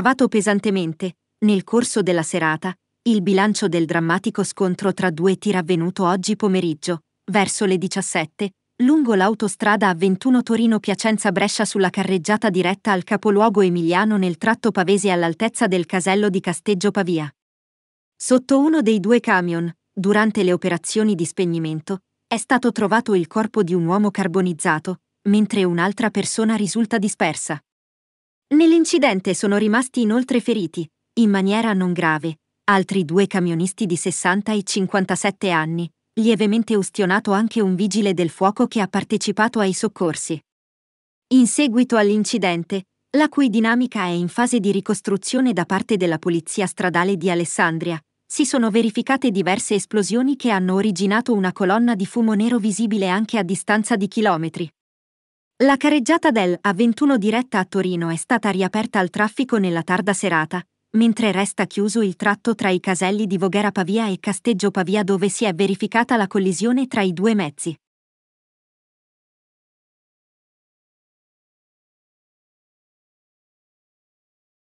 gravato pesantemente, nel corso della serata, il bilancio del drammatico scontro tra due tir avvenuto oggi pomeriggio, verso le 17, lungo l'autostrada A21 Torino-Piacenza-Brescia sulla carreggiata diretta al capoluogo emiliano nel tratto pavese all'altezza del casello di Casteggio Pavia. Sotto uno dei due camion, durante le operazioni di spegnimento, è stato trovato il corpo di un uomo carbonizzato, mentre un'altra persona risulta dispersa. Nell'incidente sono rimasti inoltre feriti, in maniera non grave, altri due camionisti di 60 e 57 anni, lievemente ustionato anche un vigile del fuoco che ha partecipato ai soccorsi. In seguito all'incidente, la cui dinamica è in fase di ricostruzione da parte della Polizia Stradale di Alessandria, si sono verificate diverse esplosioni che hanno originato una colonna di fumo nero visibile anche a distanza di chilometri. La carreggiata del A21 diretta a Torino è stata riaperta al traffico nella tarda serata, mentre resta chiuso il tratto tra i caselli di Voghera Pavia e Casteggio Pavia dove si è verificata la collisione tra i due mezzi.